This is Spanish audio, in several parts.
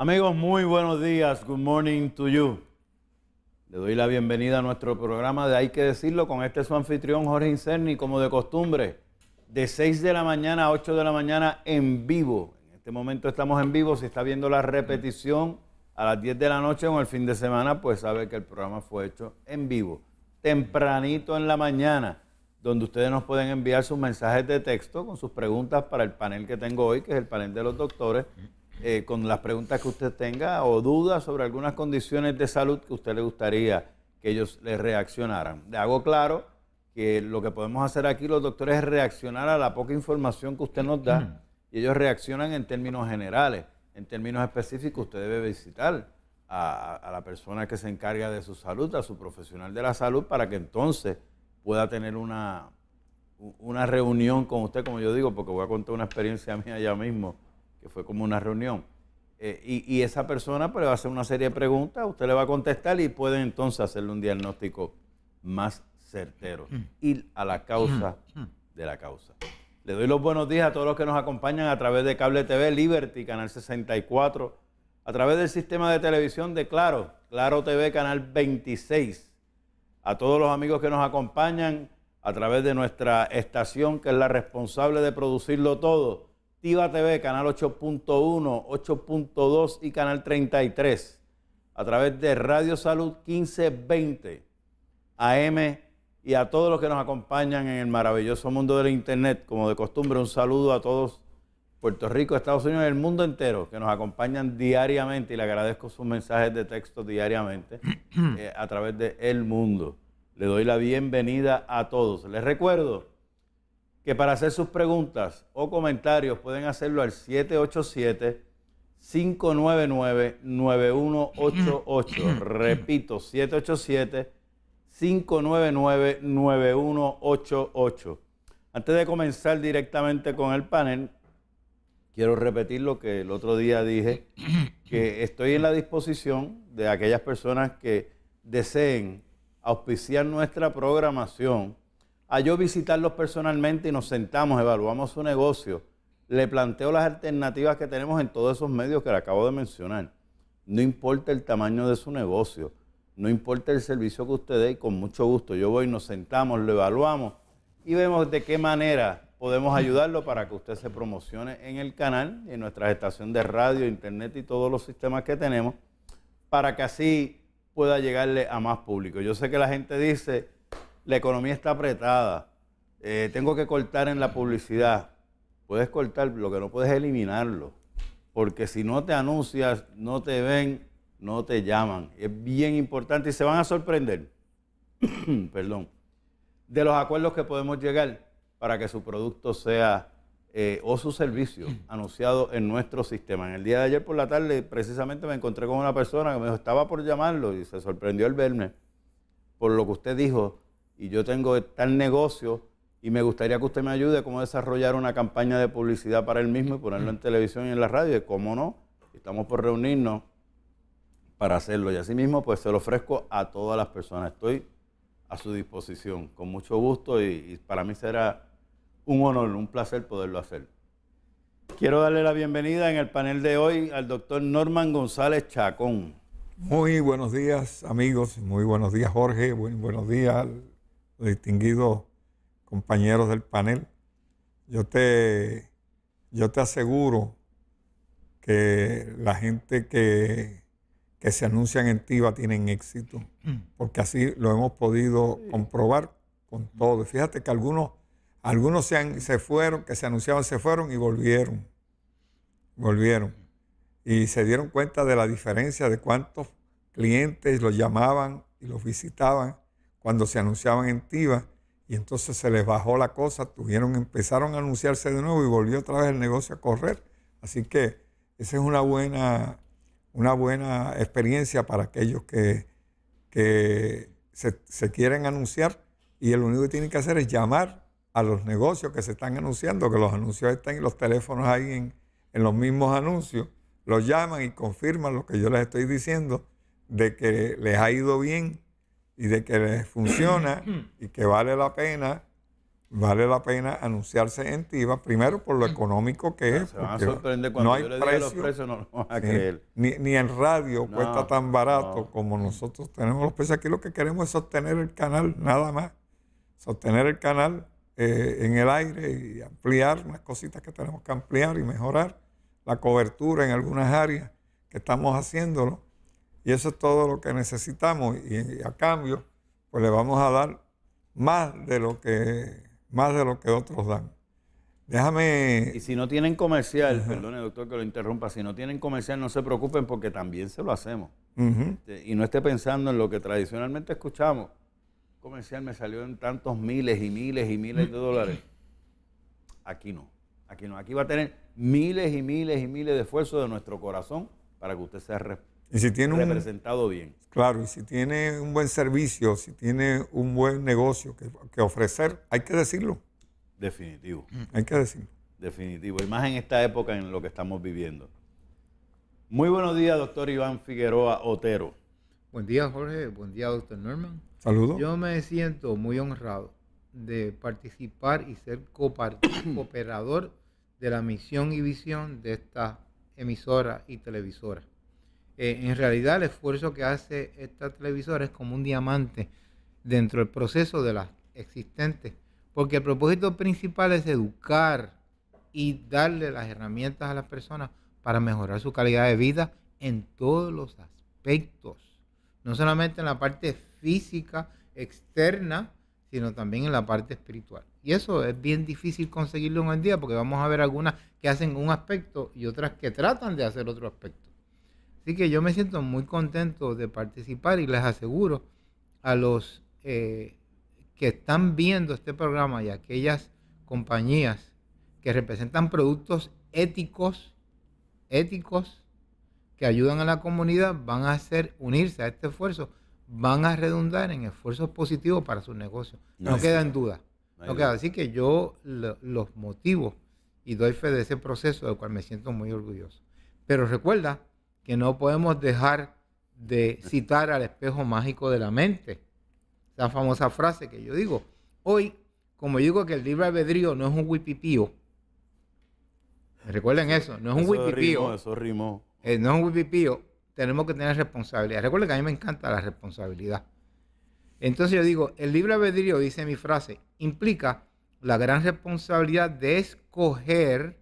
Amigos, muy buenos días. Good morning to you. Le doy la bienvenida a nuestro programa de Hay que decirlo con este su anfitrión Jorge Incerni, como de costumbre, de 6 de la mañana a 8 de la mañana en vivo. En este momento estamos en vivo. Si está viendo la repetición a las 10 de la noche o el fin de semana, pues sabe que el programa fue hecho en vivo, tempranito en la mañana, donde ustedes nos pueden enviar sus mensajes de texto con sus preguntas para el panel que tengo hoy, que es el panel de los doctores eh, con las preguntas que usted tenga o dudas sobre algunas condiciones de salud que usted le gustaría que ellos le reaccionaran. Le hago claro que lo que podemos hacer aquí los doctores es reaccionar a la poca información que usted nos da y ellos reaccionan en términos generales. En términos específicos, usted debe visitar a, la persona que se encarga de su salud, a su profesional de la salud, para que entonces pueda tener una, una reunión con usted, como yo digo, porque voy a contar una experiencia mía ya mismo que fue como una reunión. Eh, y, esa persona pues, le va a hacer una serie de preguntas, usted le va a contestar y puede entonces hacerle un diagnóstico más certero, ir mm. a la causa mm. Mm. de la causa. Le doy los buenos días a todos los que nos acompañan a través de Cable TV, Liberty, Canal 64, a través del sistema de televisión de Claro, Claro TV, Canal 26, a todos los amigos que nos acompañan a través de nuestra estación que es la responsable de producirlo todo Activa TV, canal 8.1, 8.2 y canal 33, a través de Radio Salud 1520, AM y a todos los que nos acompañan en el maravilloso mundo del Internet. Como de costumbre, un saludo a todos Puerto Rico, Estados Unidos y el mundo entero que nos acompañan diariamente y le agradezco sus mensajes de texto diariamente eh, a través de El Mundo. Le doy la bienvenida a todos. Les recuerdo que para hacer sus preguntas o comentarios pueden hacerlo al 787 599 9188. Repito, 787 599 9188. Antes de comenzar directamente con el panel, quiero repetir lo que el otro día dije, que estoy en la disposición de aquellas personas que deseen auspiciar nuestra programación a yo visitarlos personalmente y nos sentamos, evaluamos su negocio, le planteo las alternativas que tenemos en todos esos medios que le acabo de mencionar. No importa el tamaño de su negocio, no importa el servicio que usted dé, con mucho gusto yo voy, nos sentamos, lo evaluamos y vemos de qué manera podemos ayudarlo para que usted se promocione en el canal, en nuestra estación de radio, internet y todos los sistemas que tenemos, para que así pueda llegarle a más público. Yo sé que la gente dice, la economía está apretada, eh, tengo que cortar en la publicidad. Puedes cortar, lo que no puedes eliminarlo. Porque si no te anuncias, no te ven, no te llaman. Es bien importante y se van a sorprender, perdón, de los acuerdos que podemos llegar para que su producto sea eh, o su servicio anunciado en nuestro sistema. En el día de ayer por la tarde, precisamente me encontré con una persona que me dijo, estaba por llamarlo y se sorprendió el verme por lo que usted dijo y yo tengo tal negocio y me gustaría que usted me ayude a cómo desarrollar una campaña de publicidad para él mismo y ponerlo en televisión y en la radio. Y cómo no, estamos por reunirnos para hacerlo. Y así mismo, pues se lo ofrezco a todas las personas. Estoy a su disposición, con mucho gusto y, para mí será un honor, un placer poderlo hacer. Quiero darle la bienvenida en el panel de hoy al doctor Norman González Chacón. Muy buenos días amigos, muy buenos días Jorge, muy buenos días distinguidos compañeros del panel. Yo te, yo te aseguro que la gente que, se anuncian en TIVA tienen éxito, mm. porque así lo hemos podido comprobar con todo. Fíjate que algunos, algunos se, se fueron, que se anunciaban, se fueron y volvieron. Volvieron. Y se dieron cuenta de la diferencia de cuántos clientes los llamaban y los visitaban cuando se anunciaban en Tiva y entonces se les bajó la cosa, tuvieron, empezaron a anunciarse de nuevo y volvió otra vez el negocio a correr. Así que esa es una buena, una buena experiencia para aquellos que, se, quieren anunciar y lo único que tienen que hacer es llamar a los negocios que se están anunciando, que los anuncios están y los teléfonos ahí en, en los mismos anuncios, los llaman y confirman lo que yo les estoy diciendo de que les ha ido bien y de que les funciona hmm. y que vale la pena, vale la pena anunciarse en TIVA, primero por lo hmm. económico que ah, es. Se no hay yo los precios, Ni, ni en radio cuesta tan barato como nosotros tenemos los precios. Aquí lo que queremos es sostener el canal, nada más. Sostener el canal eh, en el aire y ampliar unas cositas que tenemos que ampliar y mejorar la cobertura en algunas áreas que estamos haciéndolo y eso es todo lo que necesitamos y a cambio pues le vamos a dar más de lo que más de lo que otros dan. Déjame. Y si no tienen comercial, perdone doctor que lo interrumpa, si no tienen comercial, no se preocupen porque también se lo hacemos. Este, y no esté pensando en lo que tradicionalmente escuchamos. comercial me salió en tantos miles y miles y miles de dólares. Aquí no. Aquí no. Aquí va a tener miles y miles y miles de esfuerzos de nuestro corazón para que usted sea responsable y si tiene representado bien. Claro, y si tiene un buen servicio, si tiene un buen negocio que, que ofrecer, hay que decirlo. Definitivo. Mm. Hay que decirlo. Definitivo. Y más en esta época en lo que estamos viviendo. Muy buenos días, doctor Iván Figueroa Otero. Buen día, Jorge. Buen día, doctor Norman. Saludos. Yo me siento muy honrado de participar y ser cooperador de la misión y visión de esta emisora y televisora. Eh, en realidad el esfuerzo que hace esta televisora es como un diamante dentro del proceso de las existentes, porque el propósito principal es educar y darle las herramientas a las personas para mejorar su calidad de vida en todos los aspectos, no solamente en la parte física externa, sino también en la parte espiritual. Y eso es bien difícil conseguirlo hoy en día porque vamos a ver algunas que hacen un aspecto y otras que tratan de hacer otro aspecto. Así que yo me siento muy contento de participar y les aseguro a los eh, que están viendo este programa y aquellas compañías que representan productos éticos, éticos, que ayudan a la comunidad, van a hacer unirse a este esfuerzo, van a redundar en esfuerzos positivos para sus negocios. No, queda en duda. No queda. Así que yo los motivo y doy fe de ese proceso del cual me siento muy orgulloso. Pero recuerda que no podemos dejar de citar al espejo mágico de la mente. La famosa frase que yo digo. Hoy, como digo que el libre albedrío no es un wipipío, recuerden eso, no es un wipipío. Eso eh, no es un wipipío, tenemos que tener responsabilidad. Recuerden que a mí me encanta la responsabilidad. Entonces yo digo, el libre albedrío, dice mi frase, implica la gran responsabilidad de escoger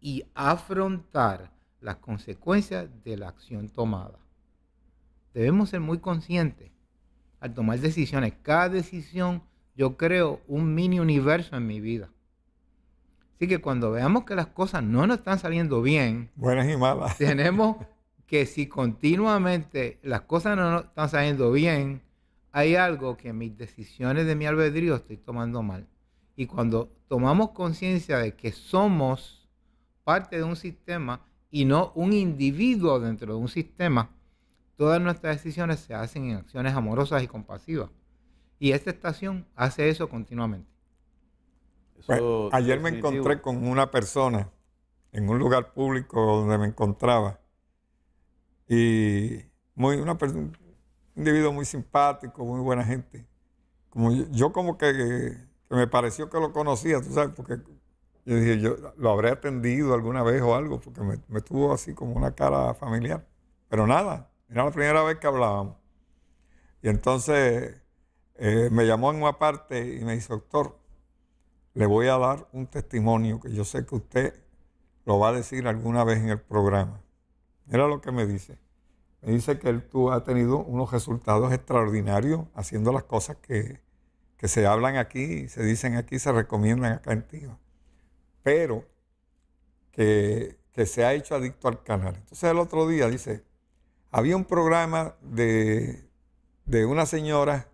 y afrontar las consecuencias de la acción tomada. Debemos ser muy conscientes al tomar decisiones. Cada decisión yo creo un mini universo en mi vida. Así que cuando veamos que las cosas no nos están saliendo bien, y tenemos que si continuamente las cosas no nos están saliendo bien, hay algo que mis decisiones de mi albedrío estoy tomando mal. Y cuando tomamos conciencia de que somos parte de un sistema y no un individuo dentro de un sistema, todas nuestras decisiones se hacen en acciones amorosas y compasivas. Y esta estación hace eso continuamente. Pues, ayer me encontré con una persona en un lugar público donde me encontraba. Y muy, una un individuo muy simpático, muy buena gente. Como yo, como que, me pareció que lo conocía, tú sabes, porque yo dije, yo lo habré atendido alguna vez o algo, porque me, tuvo así como una cara familiar. Pero nada, era la primera vez que hablábamos. Y entonces eh, me llamó en una parte y me dice, doctor, le voy a dar un testimonio que yo sé que usted lo va a decir alguna vez en el programa. Era lo que me dice. Me dice que él tú ha tenido unos resultados extraordinarios haciendo las cosas que, que se hablan aquí, se dicen aquí, se recomiendan acá en Tío pero que, se ha hecho adicto al canal. Entonces el otro día dice, había un programa de, una señora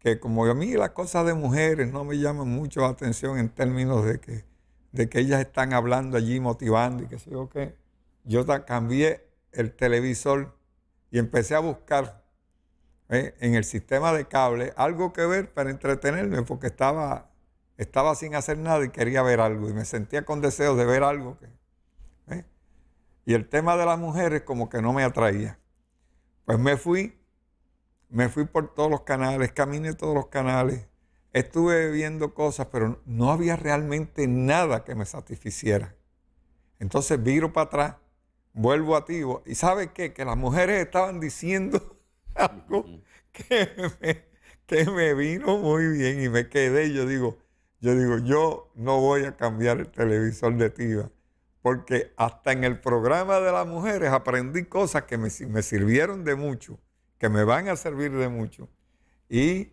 que como a mí las cosas de mujeres no me llaman mucho la atención en términos de que, de que ellas están hablando allí, motivando y qué sé yo qué, yo cambié el televisor y empecé a buscar eh, en el sistema de cable algo que ver para entretenerme porque estaba estaba sin hacer nada y quería ver algo y me sentía con deseo de ver algo. ¿eh? Y el tema de las mujeres como que no me atraía. Pues me fui, me fui por todos los canales, caminé todos los canales, estuve viendo cosas, pero no había realmente nada que me satisficiera. Entonces viro para atrás, vuelvo a ti y ¿sabe qué? Que las mujeres estaban diciendo algo que me, que me vino muy bien y me quedé. Yo digo, yo digo, yo no voy a cambiar el televisor de Tiva, porque hasta en el programa de las mujeres aprendí cosas que me, sirvieron de mucho, que me van a servir de mucho y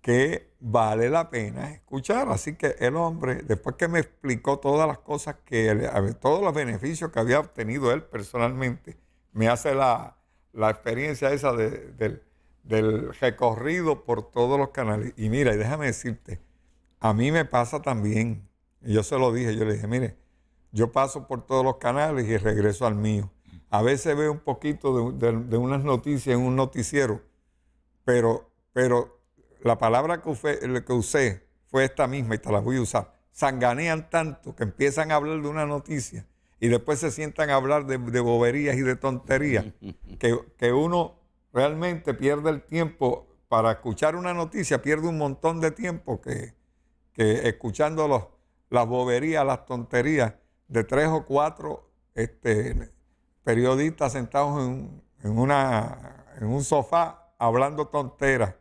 que vale la pena escuchar. Así que el hombre, después que me explicó todas las cosas que, todos los beneficios que había obtenido él personalmente, me hace la, experiencia esa del, del recorrido por todos los canales. Y mira, y déjame decirte, a mí me pasa también. yo se lo dije, yo le dije, mire, yo paso por todos los canales y regreso al mío. A veces veo un poquito de, unas noticias en un noticiero, pero, pero la palabra que, que usé fue esta misma y te la voy a usar. Sanganean tanto que empiezan a hablar de una noticia y después se sientan a hablar de, boberías y de tonterías, que, que uno realmente pierde el tiempo para escuchar una noticia, pierde un montón de tiempo que, que escuchando los, las boberías, las tonterías de tres o cuatro este, periodistas sentados en, una, en un sofá hablando tonteras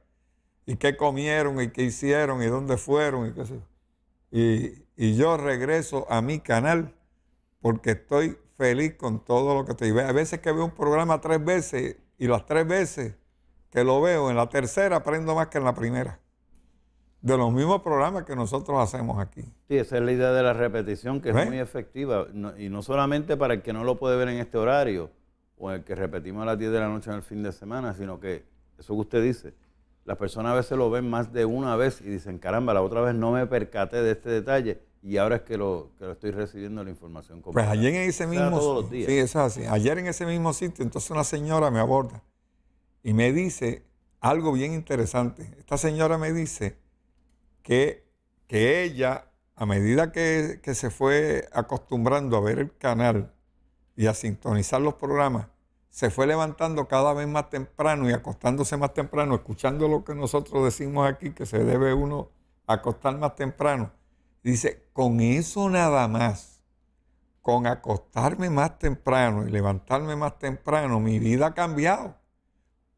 y qué comieron y qué hicieron y dónde fueron y y yo regreso a mi canal porque estoy feliz con todo lo que estoy. A veces que veo un programa tres veces y las tres veces que lo veo, en la tercera aprendo más que en la primera de los mismos programas que nosotros hacemos aquí. Sí, esa es la idea de la repetición, que es muy efectiva, y no solamente para el que no lo puede ver en este horario, o el que repetimos a las 10 de la noche en el fin de semana, sino que, eso que usted dice, las personas a veces lo ven más de una vez y dicen, caramba, la otra vez no me percaté de este detalle, y ahora es que lo, estoy recibiendo la información completa. Pues ayer en ese mismo... Sí, es así. Ayer en ese mismo sitio, entonces una señora me aborda y me dice algo bien interesante. Esta señora me dice que, ella, a medida que, que se fue acostumbrando a ver el canal y a sintonizar los programas, se fue levantando cada vez más temprano y acostándose más temprano, escuchando lo que nosotros decimos aquí, que se debe uno acostar más temprano. Dice, con eso nada más, con acostarme más temprano y levantarme más temprano, mi vida ha cambiado,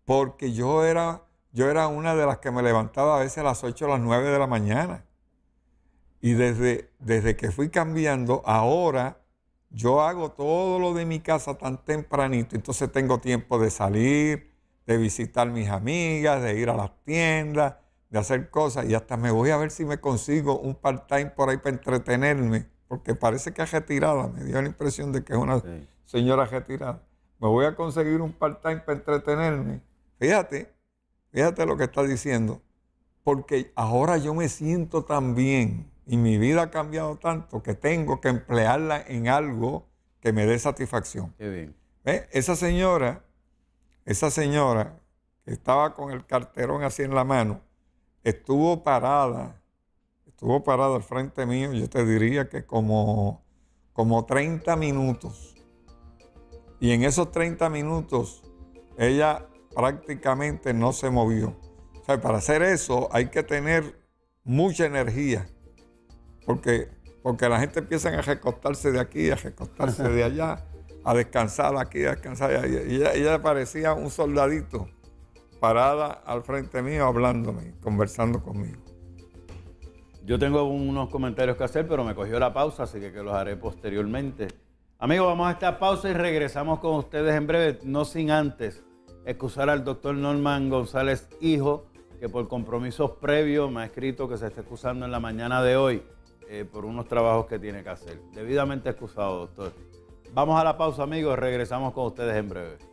porque yo era yo era una de las que me levantaba a veces a las 8 o las 9 de la mañana. Y desde, desde que fui cambiando, ahora yo hago todo lo de mi casa tan tempranito. Entonces tengo tiempo de salir, de visitar mis amigas, de ir a las tiendas, de hacer cosas. Y hasta me voy a ver si me consigo un part-time por ahí para entretenerme. Porque parece que es retirada. Me dio la impresión de que es una señora retirada. Me voy a conseguir un part-time para entretenerme. Fíjate, Fíjate lo que está diciendo. Porque ahora yo me siento tan bien y mi vida ha cambiado tanto que tengo que emplearla en algo que me dé satisfacción. Qué bien. Esa señora, esa señora que estaba con el carterón así en la mano, estuvo parada, estuvo parada al frente mío, yo te diría que como, como 30 minutos. Y en esos 30 minutos, ella prácticamente no se movió. O sea, para hacer eso hay que tener mucha energía, porque, porque la gente empieza a recostarse de aquí, a recostarse de allá, a descansar aquí, a descansar allá. Y ella, parecía un soldadito parada al frente mío hablándome, conversando conmigo. Yo tengo unos comentarios que hacer, pero me cogió la pausa, así que los haré posteriormente. Amigos, vamos a esta pausa y regresamos con ustedes en breve, no sin antes excusar al doctor Norman González Hijo, que por compromisos previos me ha escrito que se está excusando en la mañana de hoy eh, por unos trabajos que tiene que hacer. Debidamente excusado, doctor. Vamos a la pausa, amigos. Regresamos con ustedes en breve.